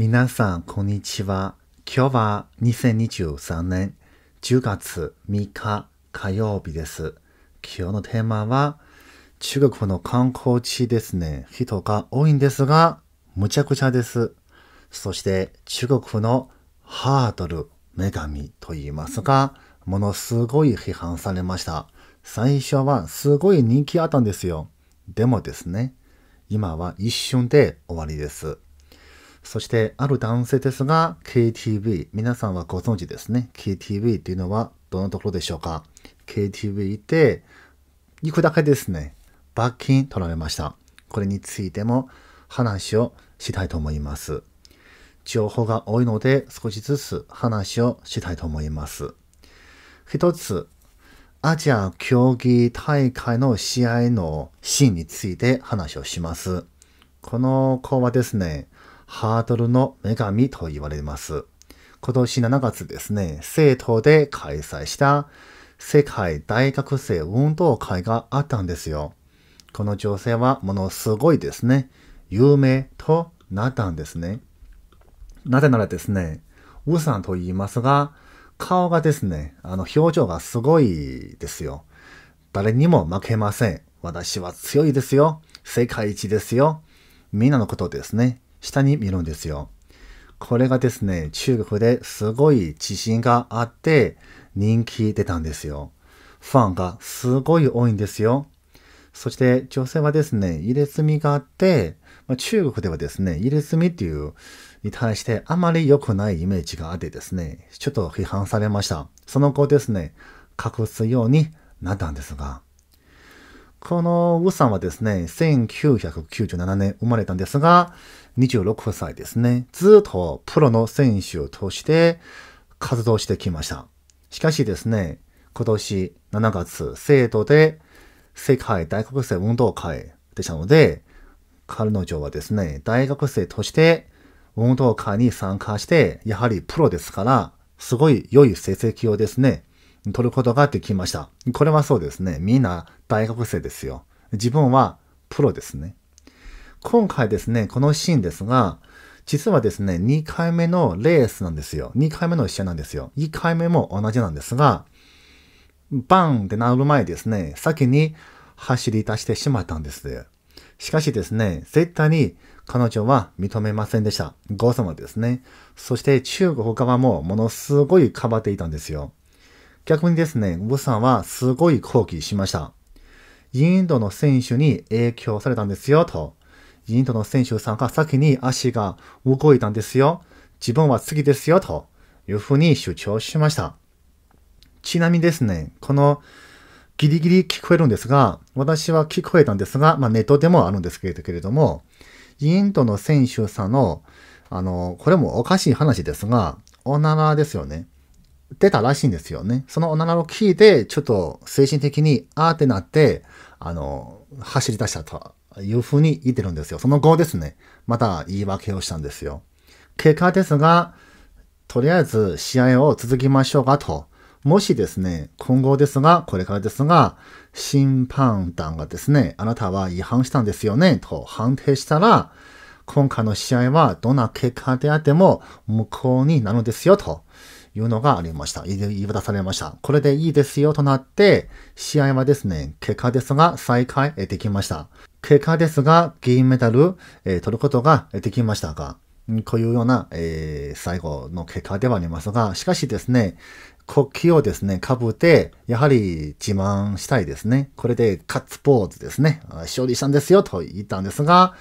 皆さん、こんにちは。今日は2023年10月3日火曜日です。今日のテーマは、中国の観光地ですね。人が多いんですが、むちゃくちゃです。そして、中国のハードル女神と言いますが、ものすごい批判されました。最初はすごい人気あったんですよ。でもですね、今は一瞬で終わりです。そしてある男性ですが KTV 皆さんはご存知ですね KTV というのはどのところでしょうか KTV って行くだけですね罰金取られましたこれについても話をしたいと思います情報が多いので少しずつ話をしたいと思います一つアジア競技大会の試合のシーンについて話をします。この子はですね、ハードルの女神と言われます。今年7月ですね、生徒で開催した世界大学生運動会があったんですよ。この女性はものすごいですね、有名となったんですね。なぜならですね、ウさんと言いますが、顔がですね、あの表情がすごいですよ。誰にも負けません。私は強いですよ。世界一ですよ。みんなのことですね。下に見るんですよ。これがですね、中国ですごい自信があって人気出たんですよ。ファンがすごい多いんですよ。そして女性はですね、入れ墨があって、まあ、中国ではですね、入れ墨っていうに対してあまり良くないイメージがあってですね、ちょっと批判されました。その後ですね、隠すようになったんですが、このウさんはですね、1997年生まれたんですが、26歳ですね。ずっとプロの選手として活動してきました。しかしですね、今年7月、生徒で世界大学生運動会でしたので、彼女はですね、大学生として運動会に参加して、やはりプロですから、すごい良い成績をですね、取ることができました。これはそうですね。みんな大学生ですよ。自分はプロですね。今回ですね、このシーンですが、実はですね、2回目のレースなんですよ。2回目の試合なんですよ。1回目も同じなんですが、バンってなる前ですね、先に走り出してしまったんです。しかしですね、絶対に彼女は認めませんでした。ゴ様ですね。そして中国側もものすごいかばっていたんですよ。逆にですね、ウさんはすごい抗議しました。インドの選手に影響されたんですよ、と。インドの選手さんが先に足が動いたんですよ。自分は次ですよ、というふうに主張しました。ちなみにですね、このギリギリ聞こえるんですが、私は聞こえたんですが、まあ、ネットでもあるんですけれども、インドの選手さんの、あの、これもおかしい話ですが、おならですよね。出たらしいんですよね。そのおならを聞いて、ちょっと精神的にあーってなって、あの、走り出したというふうに言ってるんですよ。その後ですね、また言い訳をしたんですよ。結果ですが、とりあえず試合を続きましょうかと。もしですね、今後ですが、これからですが、審判団がですね、あなたは違反したんですよね、と判定したら、今回の試合はどんな結果であっても無効になるんですよ、というのがありました。言い渡されました。これでいいですよとなって、試合はですね、結果ですが再開できました。結果ですが、銀メダル、えー、取ることができましたが、こういうような、えー、最後の結果ではありますが、しかしですね、国旗をですね、かぶって、やはり自慢したいですね。これでカッツポーズですね。勝利したんですよと言ったんですが、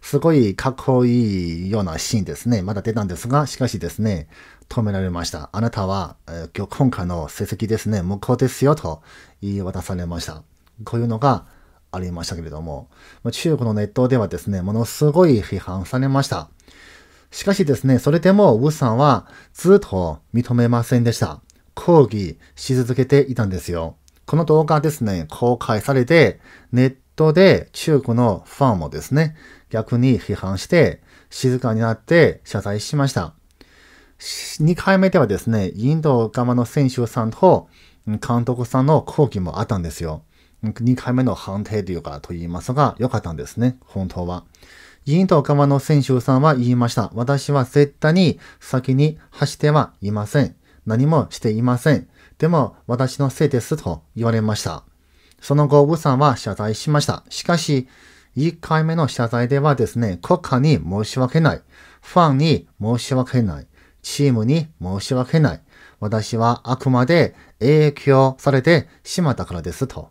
すごいかっこいいようなシーンですね。まだ出たんですが、しかしですね、止められました。あなたは、え今日今回の成績ですね、無効ですよと言い渡されました。こういうのが、ありましたけれども、中国のネットではですね、ものすごい批判されました。しかしですね、それでも、ウさんはずっと認めませんでした。抗議し続けていたんですよ。この動画ですね、公開されて、ネットで中国のファンもですね、逆に批判して、静かになって謝罪しました。2回目ではですね、インド側の選手さんと監督さんの抗議もあったんですよ。2回目の判定というかと言いますが、良かったんですね、本当は。議員と側の選手さんは言いました。私は絶対に先に走ってはいません。何もしていません。でも私のせいですと言われました。その後、ウさんは謝罪しました。しかし、1回目の謝罪ではですね、国家に申し訳ない。ファンに申し訳ない。チームに申し訳ない。私はあくまで影響されてしまったからですと。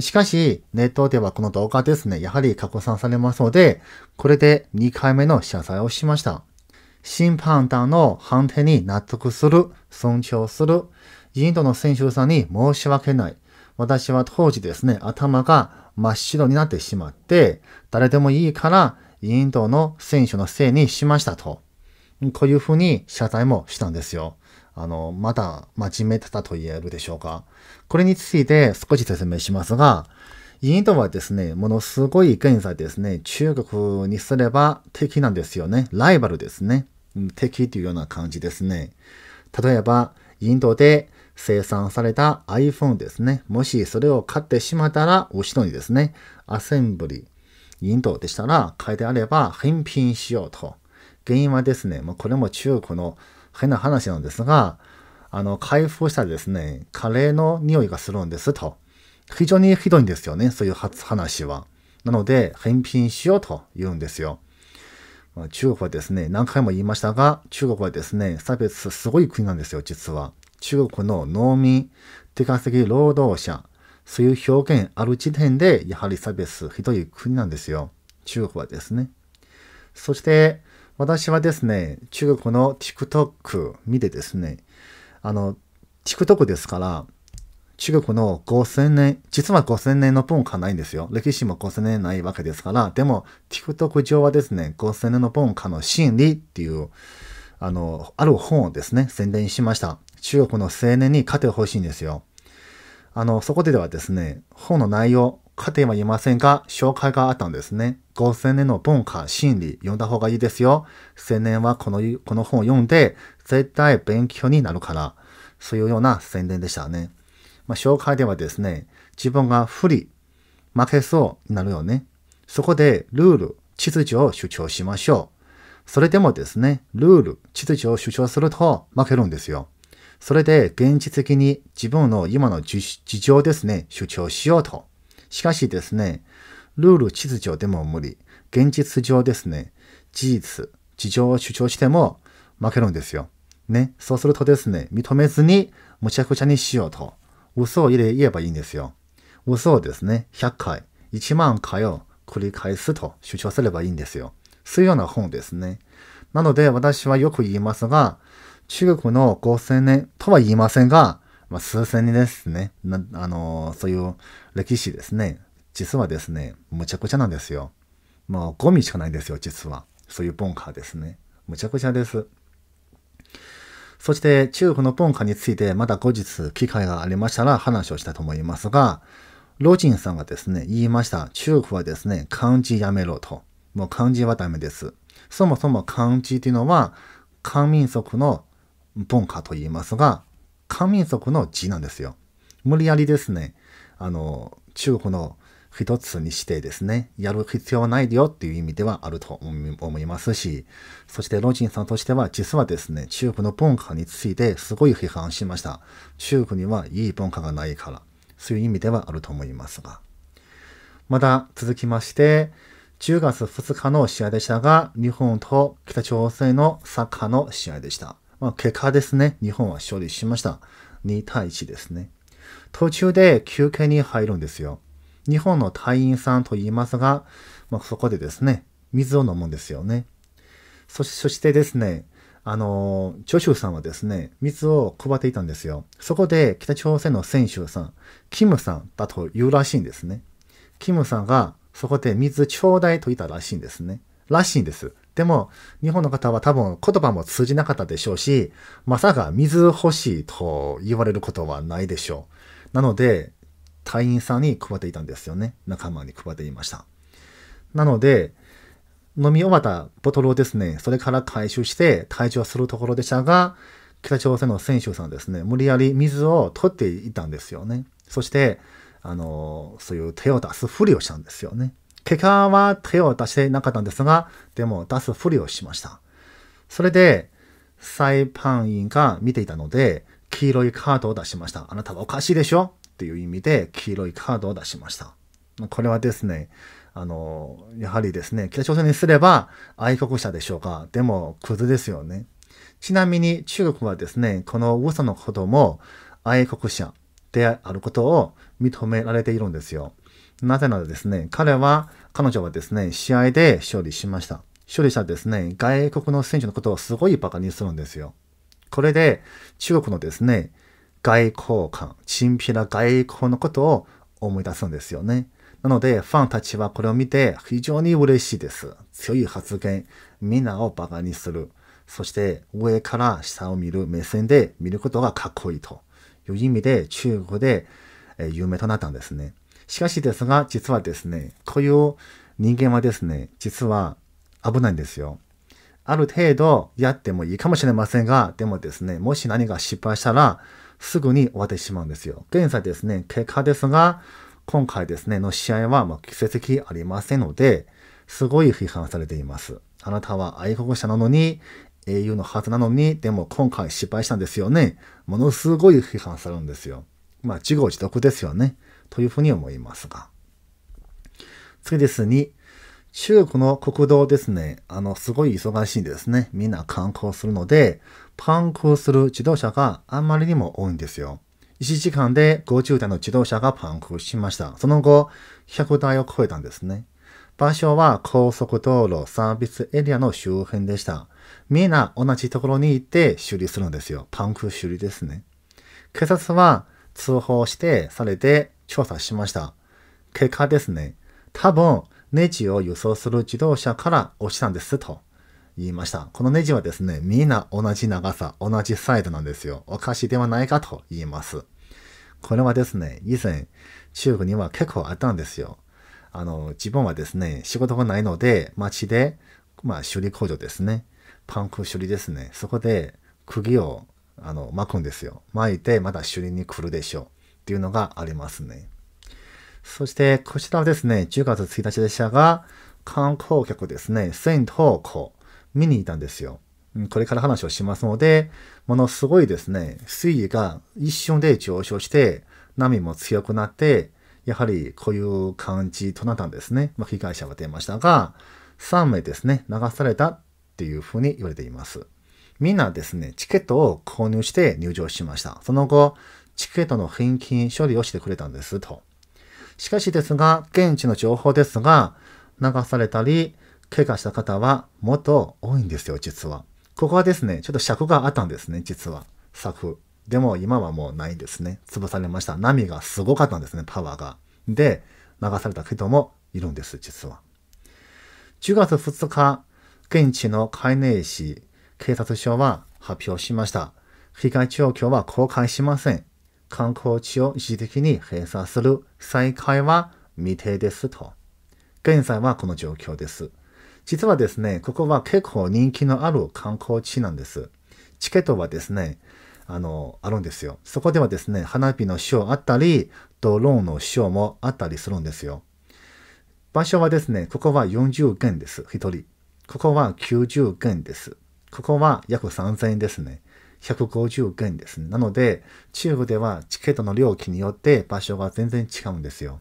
しかし、ネットではこの動画ですね、やはり拡散されますので、これで2回目の謝罪をしました。審判団の判定に納得する、尊重する、インドの選手さんに申し訳ない。私は当時ですね、頭が真っ白になってしまって、誰でもいいから、インドの選手のせいにしましたと。こういうふうに謝罪もしたんですよ。あの、まだ真面目だと言えるでしょうか。これについて少し説明しますが、インドはですね、ものすごい現在ですね、中国にすれば敵なんですよね。ライバルですね。敵というような感じですね。例えば、インドで生産された iPhone ですね。もしそれを買ってしまったら、後ろにですね、アセンブリ、インドでしたら、書いてあれば返品しようと。原因はですね、まこれも中国の変な話なんですが、あの、開封したらですね、カレーの匂いがするんですと。非常にひどいんですよね、そういう話は。なので、返品しようと言うんですよ。中国はですね、何回も言いましたが、中国はですね、差別すごい国なんですよ、実は。中国の農民、手稼ぎ労働者、そういう表現ある時点で、やはり差別ひどい国なんですよ。中国はですね。そして、私はですね、中国の TikTok 見てですね、あの、TikTok ですから、中国の5000年、実は5000年の文化ないんですよ。歴史も5000年ないわけですから、でも TikTok 上はですね、5000年の文化の真理っていう、あの、ある本をですね、宣伝しました。中国の青年に勝てほしいんですよ。あの、そこではですね、本の内容、家庭は言いませんが、紹介があったんですね。5000年の文化、心理、読んだ方がいいですよ。青年はこのこの本を読んで、絶対勉強になるから。そういうような宣伝でしたね。まあ、紹介ではですね、自分が不利、負けそうになるよね。そこでルール、秩序を主張しましょう。それでもですね、ルール、秩序を主張すると負けるんですよ。それで現実的に自分の今の事情ですね、主張しようとしかしですね、ルール秩序でも無理、現実上ですね、事実、事情を主張しても負けるんですよ。ね、そうするとですね、認めずにむちゃくちゃにしようと、嘘を入れ言えばいいんですよ。嘘をですね、100回、1万回を繰り返すと主張すればいいんですよ。そういうような本ですね。なので私はよく言いますが、中国の5000年とは言いませんが、まあ、数千人ですね。な、あの、そういう歴史ですね。実はですね、むちゃくちゃなんですよ。もうゴミしかないんですよ、実は。そういう文化ですね。むちゃくちゃです。そして中国の文化についてまた後日機会がありましたら話をしたと思いますが、ロジンさんがですね、言いました。中国はですね、漢字やめろと。もう漢字はダメです。そもそも漢字というのは、漢民族の文化と言いますが、漢民族の字なんですよ。無理やりですね、あの、中国の一つにしてですね、やる必要はないよっていう意味ではあると思いますし、そしてロジンさんとしては実はですね、中国の文化についてすごい批判しました。中国にはいい文化がないから、そういう意味ではあると思いますが。また続きまして、10月2日の試合でしたが、日本と北朝鮮のサッカーの試合でした。まあ、結果ですね、日本は勝利しました。2対1ですね。途中で休憩に入るんですよ。日本の隊員さんと言いますが、まあ、そこでですね、水を飲むんですよね。そしてですね、あの、ジョシュさんはですね、水を配っていたんですよ。そこで北朝鮮の選手さん、キムさんだと言うらしいんですね。キムさんがそこで水ちょうだいと言ったらしいんですね。らしいんです。でも、日本の方は多分言葉も通じなかったでしょうし、まさか水欲しいと言われることはないでしょう。なので、隊員さんに配っていたんですよね。仲間に配っていました。なので、飲み終わったボトルをですね、それから回収して退場するところでしたが、北朝鮮の選手さんですね、無理やり水を取っていたんですよね。そして、あの、そういう手を出すふりをしたんですよね。結果は手を出してなかったんですが、でも出すふりをしました。それで、裁判員が見ていたので、黄色いカードを出しました。あなたはおかしいでしょっていう意味で、黄色いカードを出しました。これはですね、あの、やはりですね、北朝鮮にすれば愛国者でしょうか。でも、クズですよね。ちなみに中国はですね、この嘘のことも愛国者であることを認められているんですよ。なぜならですね、彼は、彼女はですね、試合で勝利しました。勝利したですね、外国の選手のことをすごいバカにするんですよ。これで、中国のですね、外交官、チンピラ外交のことを思い出すんですよね。なので、ファンたちはこれを見て非常に嬉しいです。強い発言、みんなをバカにする。そして、上から下を見る目線で見ることがかっこいいという意味で、中国で有名となったんですね。しかしですが、実はですね、こういう人間はですね、実は危ないんですよ。ある程度やってもいいかもしれませんが、でもですね、もし何か失敗したら、すぐに終わってしまうんですよ。現在ですね、結果ですが、今回ですね、の試合はま季節的ありませんので、すごい批判されています。あなたは愛国者なのに、英雄のはずなのに、でも今回失敗したんですよね。ものすごい批判されるんですよ。まあ、自業自得ですよね。というふうに思いますが。次ですに、中国の国道ですね。あの、すごい忙しいんですね。みんな観光するので、パンクする自動車があんまりにも多いんですよ。1時間で50台の自動車がパンクしました。その後、100台を超えたんですね。場所は高速道路サービスエリアの周辺でした。みんな同じところに行って修理するんですよ。パンク修理ですね。警察は通報して、されて、調査しました。結果ですね、多分、ネジを輸送する自動車から落ちたんですと言いました。このネジはですね、みんな同じ長さ、同じサイズなんですよ。おかしいではないかと言います。これはですね、以前、中国には結構あったんですよ。あの、自分はですね、仕事がないので、街で、まあ、修理工場ですね。パンク修理ですね。そこで、釘を、あの、巻くんですよ。巻いて、また修理に来るでしょう。っていうのがありますね。そしてこちらはですね、10月1日でしたが、観光客ですね、千イン港、見に行ったんですよ。これから話をしますので、ものすごいですね、水位が一瞬で上昇して、波も強くなって、やはりこういう感じとなったんですね。まあ、被害者が出ましたが、3名ですね、流されたっていうふうに言われています。みんなですね、チケットを購入して入場しました。その後、チケットの返金処理をしてくれたんですと。しかしですが、現地の情報ですが、流されたり、怪我した方はもっと多いんですよ、実は。ここはですね、ちょっと尺があったんですね、実は。柵。でも今はもうないんですね。潰されました。波がすごかったんですね、パワーが。で、流された人もいるんです、実は。10月2日、現地の海寧市警察署は発表しました。被害状況は公開しません。観光地を一時的に閉鎖する再開は未定ですと。現在はこの状況です。実はですね、ここは結構人気のある観光地なんです。チケットはですね、あの、あるんですよ。そこではですね、花火のショーあったり、ドローンのショーもあったりするんですよ。場所はですね、ここは40元です。1人。ここは90元です。ここは約3000円ですね。150元ですなので、中部ではチケットの料金によって場所が全然違うんですよ。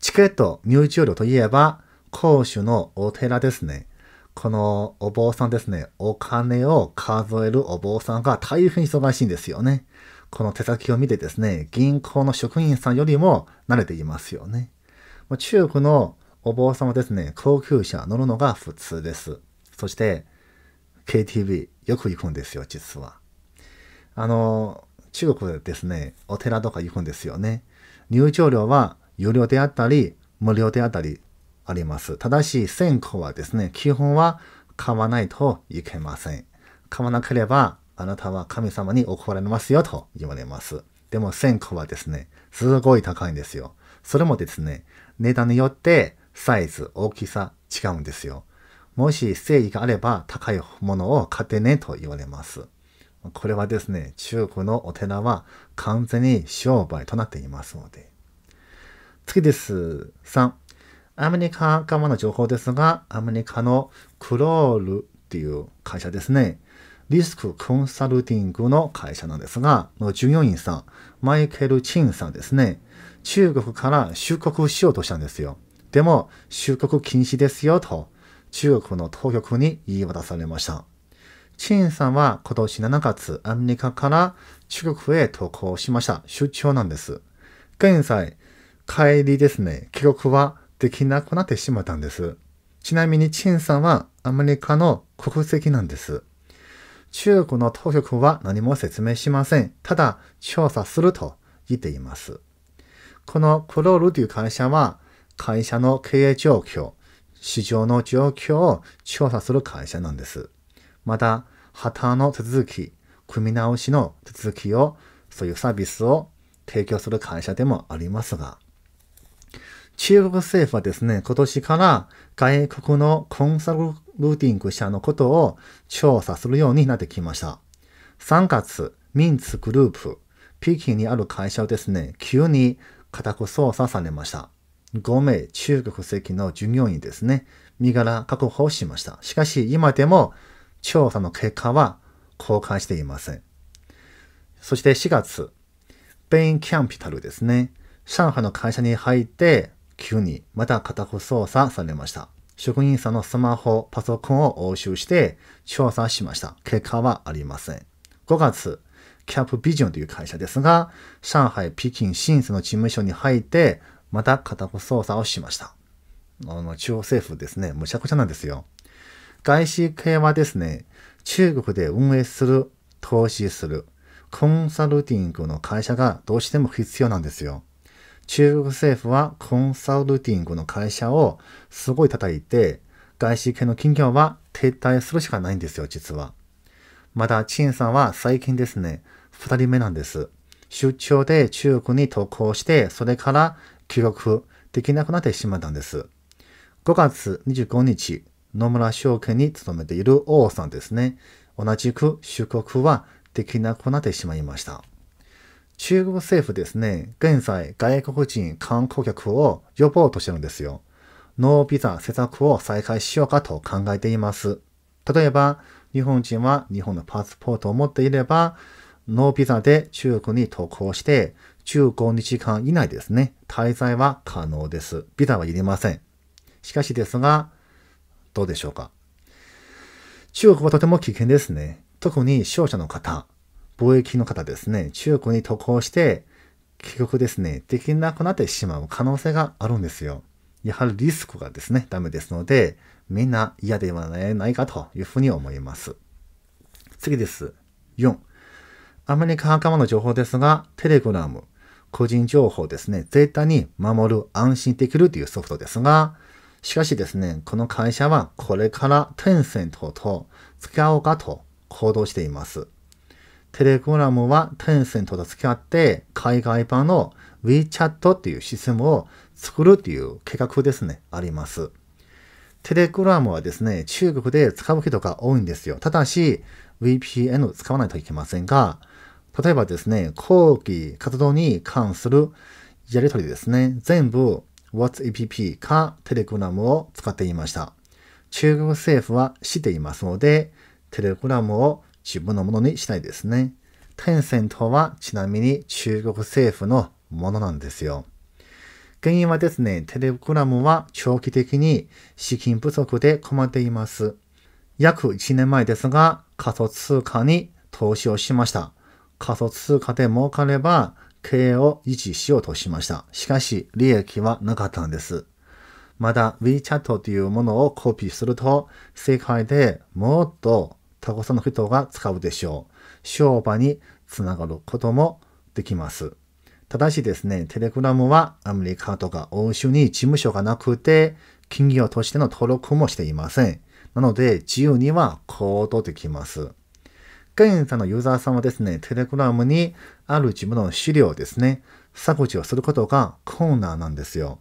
チケット入場料といえば、公衆のお寺ですね。このお坊さんですね。お金を数えるお坊さんが大変忙しいんですよね。この手先を見てですね、銀行の職員さんよりも慣れていますよね。中国のお坊さんはですね、高級車乗るのが普通です。そして、KTV よく行くんですよ、実は。あの、中国ですね、お寺とか行くんですよね。入場料は有料であったり、無料であったりあります。ただし、線香はですね、基本は買わないといけません。買わなければ、あなたは神様に怒られますよと言われます。でも線香はですね、すごい高いんですよ。それもですね、値段によってサイズ、大きさ違うんですよ。もし正義があれば高いものを買ってねと言われます。これはですね、中国のお寺は完全に商売となっていますので。次です。3。アメリカ側の情報ですが、アメリカのクロールっていう会社ですね。リスクコンサルティングの会社なんですが、の従業員さん、マイケル・チンさんですね。中国から出国しようとしたんですよ。でも、出国禁止ですよと中国の当局に言い渡されました。チンさんは今年7月、アメリカから中国へ渡航しました。出張なんです。現在、帰りですね、帰国はできなくなってしまったんです。ちなみにチンさんはアメリカの国籍なんです。中国の当局は何も説明しません。ただ、調査すると言っています。このクロールという会社は、会社の経営状況、市場の状況を調査する会社なんです。また、破綻の手続き、組み直しの手続きを、そういうサービスを提供する会社でもありますが、中国政府はですね、今年から外国のコンサルティング社のことを調査するようになってきました。3月、ミンツグループ、北京にある会社をですね、急に固く捜査されました。5名中国籍の従業員ですね、身柄確保しました。しかし今でも調査の結果は公開していません。そして4月、ベインキャンピタルですね、上海の会社に入って急にまた家宅捜査されました。職員さんのスマホ、パソコンを押収して調査しました。結果はありません。5月、キャップビジョンという会社ですが、上海、北京、新設の事務所に入ってまた家宅捜査をしました。あの、中央政府ですね、むちゃくちゃなんですよ。外資系はですね、中国で運営する、投資する、コンサルティングの会社がどうしても必要なんですよ。中国政府はコンサルティングの会社をすごい叩いて、外資系の企業は撤退するしかないんですよ、実は。また、陳さんは最近ですね、二人目なんです。出張で中国に渡航して、それから記録できなくなってしまったんです。5月25日、野村証券に勤めている王さんですね。同じく出国はできなくなってしまいました。中国政府ですね、現在外国人観光客を呼ぼうとしてるんですよ。ノービザ施策を再開しようかと考えています。例えば、日本人は日本のパスポートを持っていれば、ノービザで中国に渡航して、15日間以内ですね、滞在は可能です。ビザはいりません。しかしですが、どうでしょうか。中国はとても危険ですね。特に商社の方、貿易の方ですね、中国に渡航して、帰国ですね、できなくなってしまう可能性があるんですよ。やはりリスクがですね、ダメですので、みんな嫌ではないかというふうに思います。次です。4。アメリカ仲間の情報ですが、テレグラム。個人情報ですね、絶対に守る、安心できるというソフトですが、しかしですね、この会社はこれからテンセントと付き合おうかと行動しています。テレグラムはテンセントと付き合って海外版の WeChat っていうシステムを作るという計画ですね、あります。テレグラムはですね、中国で使う人が多いんですよ。ただし、VPN 使わないといけませんが、例えばですね、後期活動に関するやりとりですね、全部 WhatsApp か Telegram を使っていました。中国政府はしていますので、Telegram を自分のものにしたいですね。テンセントはちなみに中国政府のものなんですよ。原因はですね、テレグラムは長期的に資金不足で困っています。約1年前ですが、仮想通貨に投資をしました。仮想通貨で儲かれば経営を維持しようとしました。しかし、利益はなかったんです。また WeChat というものをコピーすると、世界でもっとたくさんの人が使うでしょう。商売につながることもできます。ただしですね、テレグラムはアメリカとか欧州に事務所がなくて、企業としての登録もしていません。なので、自由には行動できます。会員さんのユーザーさんはですね、テレグラムにある自分の資料ですね、削除することが困難なんですよ。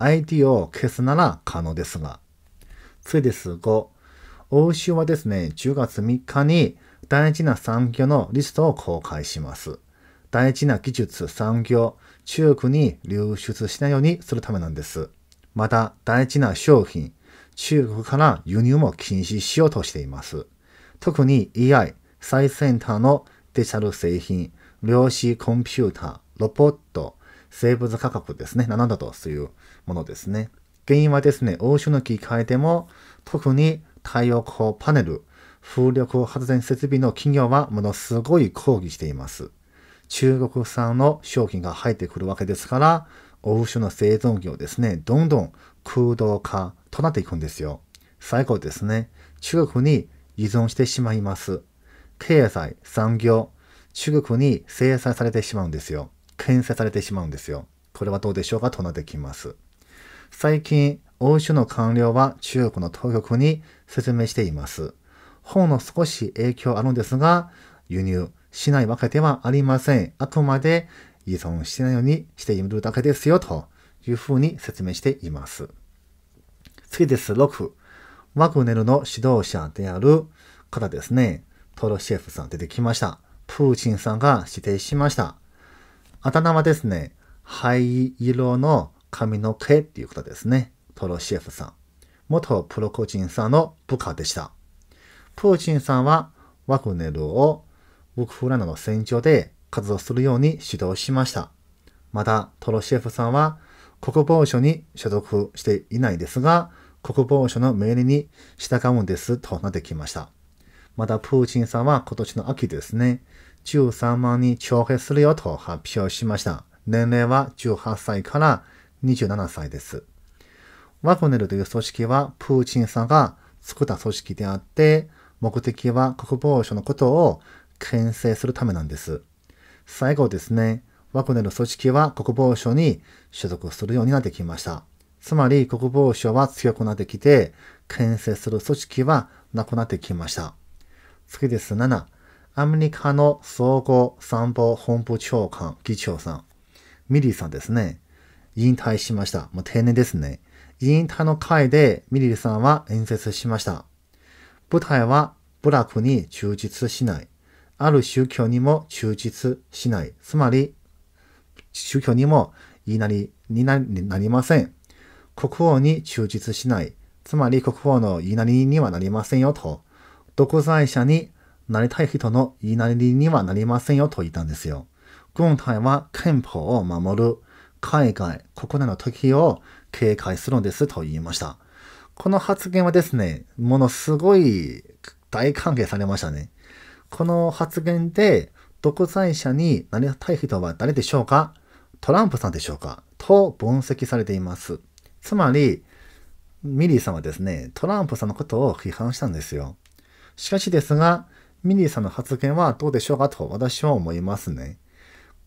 ID を消すなら可能ですが。次です。5。欧州はですね、10月3日に大事な産業のリストを公開します。大事な技術、産業、中国に流出しないようにするためなんです。また、大事な商品、中国から輸入も禁止しようとしています。特に EI、最先端のデジタル製品、量子コンピューター、ロボット、生物科学ですね、なだとそういうものですね。原因はですね、欧州の機械でも、特に太陽光パネル、風力発電設備の企業はものすごい抗議しています。中国産の商品が入ってくるわけですから、欧州の製造業ですね、どんどん空洞化となっていくんですよ。最後ですね、中国に依存してしまいます。経済、産業、中国に制裁されてしまうんですよ。牽制されてしまうんですよ。これはどうでしょうかとなってきます。最近、欧州の官僚は中国の当局に説明しています。ほんの少し影響あるんですが、輸入しないわけではありません。あくまで依存してないようにしているだけですよ、というふうに説明しています。次です。6。ワグネルの指導者である方ですね。トロシェフさん出てきました。プーチンさんが指定しました。頭はですね、灰色の髪の毛っていうことですね。トロシェフさん。元プロコチンさんの部下でした。プーチンさんはワグネルをウクライナの戦場で活動するように指導しました。また、トロシェフさんは国防省に所属していないですが、国防省の命令に従うんですとなってきました。またプーチンさんは今年の秋ですね、13万人徴兵するよと発表しました。年齢は18歳から27歳です。ワグネルという組織はプーチンさんが作った組織であって、目的は国防省のことを牽制するためなんです。最後ですね、ワグネル組織は国防省に所属するようになってきました。つまり国防省は強くなってきて、牽制する組織はなくなってきました。次です。7。アメリカの総合参謀本部長官、議長さん。ミリーさんですね。引退しました。もう定年ですね。引退の会でミリーさんは演説しました。舞台は部落に充実しない。ある宗教にも充実しない。つまり、宗教にも言いなりになりません。国王に忠実しない。つまり国王の言いなりにはなりませんよと。独裁者になりたい人の言いなりにはなりませんよと言ったんですよ。軍隊は憲法を守る、海外、国内の時を警戒するんですと言いました。この発言はですね、ものすごい大歓迎されましたね。この発言で、独裁者になりたい人は誰でしょうかトランプさんでしょうかと分析されています。つまり、ミリーさんはですね、トランプさんのことを批判したんですよ。しかしですが、ミリーさんの発言はどうでしょうかと私は思いますね。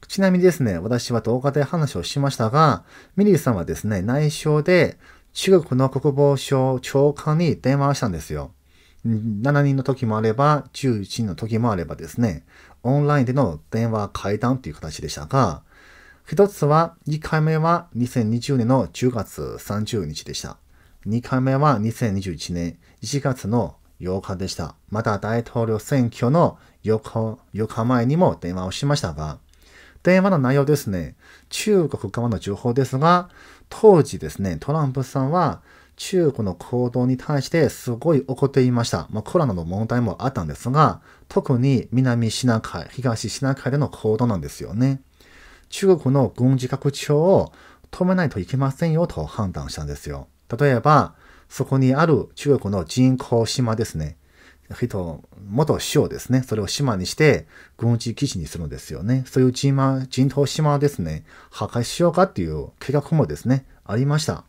ちなみにですね、私は動画で話をしましたが、ミリーさんはですね、内省で中国の国防省長官に電話をしたんですよ。7人の時もあれば、11人の時もあればですね、オンラインでの電話会談という形でしたが、一つは、2回目は2020年の10月30日でした。2回目は2021年1月の8日でした。また大統領選挙の4日日前にも電話をしましたが、電話の内容ですね、中国側の情報ですが、当時ですね、トランプさんは中国の行動に対してすごい怒っていました。まあ、コロナの問題もあったんですが、特に南シナ海、東シナ海での行動なんですよね。中国の軍事拡張を止めないといけませんよと判断したんですよ。例えば、そこにある中国の人工島ですね。人、元首相ですね。それを島にして、軍事基地にするんですよね。そういう島、人島島ですね、破壊しようかっていう計画もですね、ありました。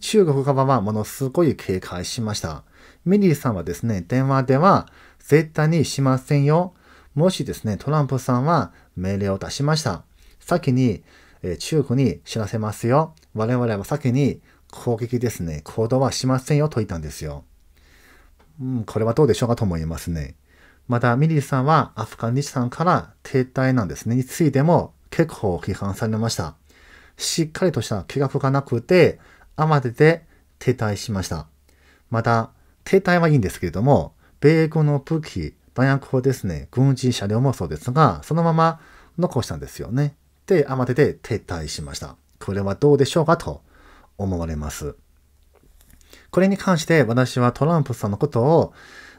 中国側はものすごい警戒しました。ミリーさんはですね、電話では、絶対にしませんよ。もしですね、トランプさんは命令を出しました。先に、中国に知らせますよ。我々は先に攻撃ですね、行動はしませんよと言ったんですよ。うん、これはどうでしょうかと思いますね。また、ミリーさんはアフガニスタンから撤退なんですね、についても結構批判されました。しっかりとした計画がなくて、慌てて撤退しました。また、撤退はいいんですけれども、米軍の武器、弾薬砲ですね、軍事車両もそうですが、そのまま残したんですよね。で、慌てて撤退しました。これはどうでしょうかと思われます。これに関して私はトランプさんのことを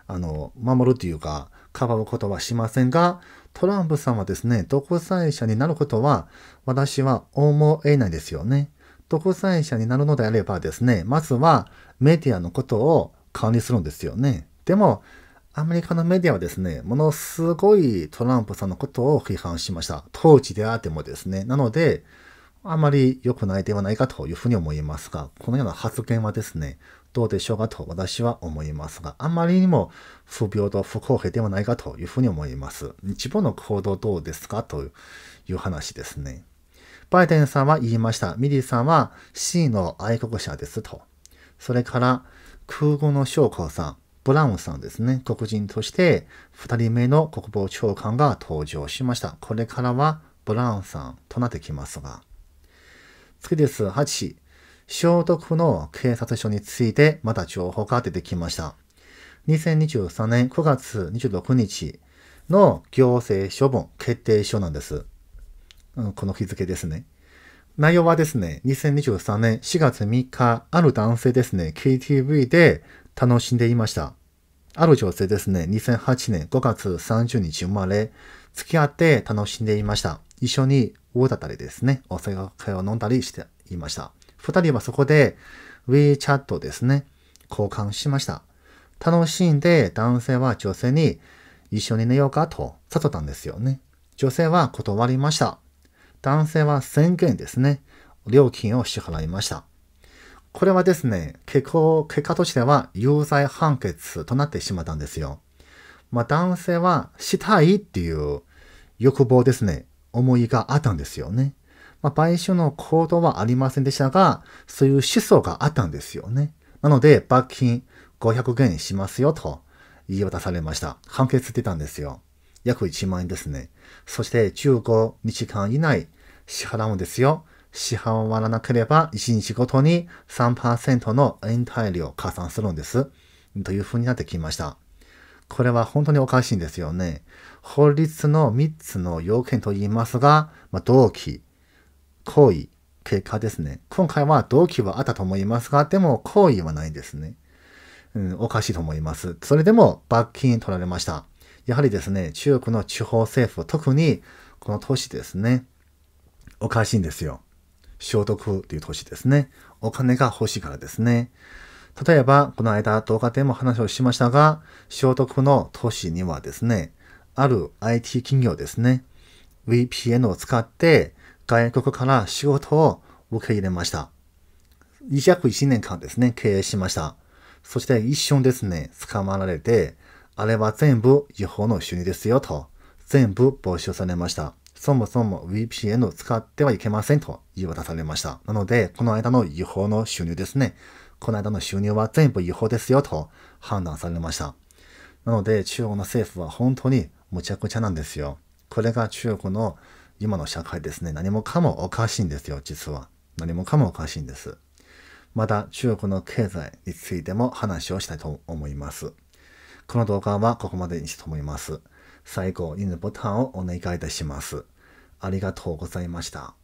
あの守るというか、かばうことはしませんが、トランプさんはですね、独裁者になることは私は思えないですよね。独裁者になるのであればですね、まずはメディアのことを管理するんですよね。でも、アメリカのメディアはですね、ものすごいトランプさんのことを批判しました。当時であってもですね。なので、あまり良くないではないかというふうに思いますが、このような発言はですね、どうでしょうかと私は思いますが、あまりにも不平等不公平ではないかというふうに思います。一方の行動どうですかという話ですね。バイデンさんは言いました。ミリーさんは C の愛国者ですと。それから、空軍の将校さん、ブラウンさんですね、黒人として2人目の国防長官が登場しました。これからはブラウンさんとなってきますが、次です。8、消毒の警察署についてまた情報が出てきました。2023年9月26日の行政処分決定書なんです。この日付ですね。内容はですね、2023年4月3日、ある男性ですね、KTV で楽しんでいました。ある女性ですね、2008年5月30日生まれ、付き合って楽しんでいました。一緒に大だったりですね、お酒を飲んだりしていました。二人はそこで WeChat ですね、交換しました。楽しんで男性は女性に一緒に寝ようかと誘ったんですよね。女性は断りました。男性は宣言ですね、料金を支払いました。これはですね、結果結果としては有罪判決となってしまったんですよ。まあ、男性はしたいっていう欲望ですね、思いがあったんですよね。まあ、買収の行動はありませんでしたが、そういう思想があったんですよね。なので、罰金500元しますよと言い渡されました。判決出たんですよ。約1万円ですね。そして15日間以内支払うんですよ。支払わなければ1日ごとに3%の延滞料を加算するんです。という風になってきました。これは本当におかしいんですよね。法律の3つの要件と言いますが、まあ、動機、行為、結果ですね。今回は動機はあったと思いますが、でも行為はないですね。うん、おかしいと思います。それでも罰金取られました。やはりですね、中国の地方政府、特にこの都市ですね、おかしいんですよ。消毒という都市ですね。お金が欲しいからですね。例えば、この間動画でも話をしましたが、消毒の都市にはですね、ある IT 企業ですね、VPN を使って外国から仕事を受け入れました。約1年間ですね、経営しました。そして一瞬ですね、捕まられて、あれは全部違法の収入ですよと、全部募集されました。そもそも VPN を使ってはいけませんと言い渡されました。なので、この間の違法の収入ですね、この間の収入は全部違法ですよと判断されました。なので中国の政府は本当にむちゃくちゃなんですよ。これが中国の今の社会ですね。何もかもおかしいんですよ、実は。何もかもおかしいんです。また中国の経済についても話をしたいと思います。この動画はここまでにして思います。最後、いいねボタンをお願いいたします。ありがとうございました。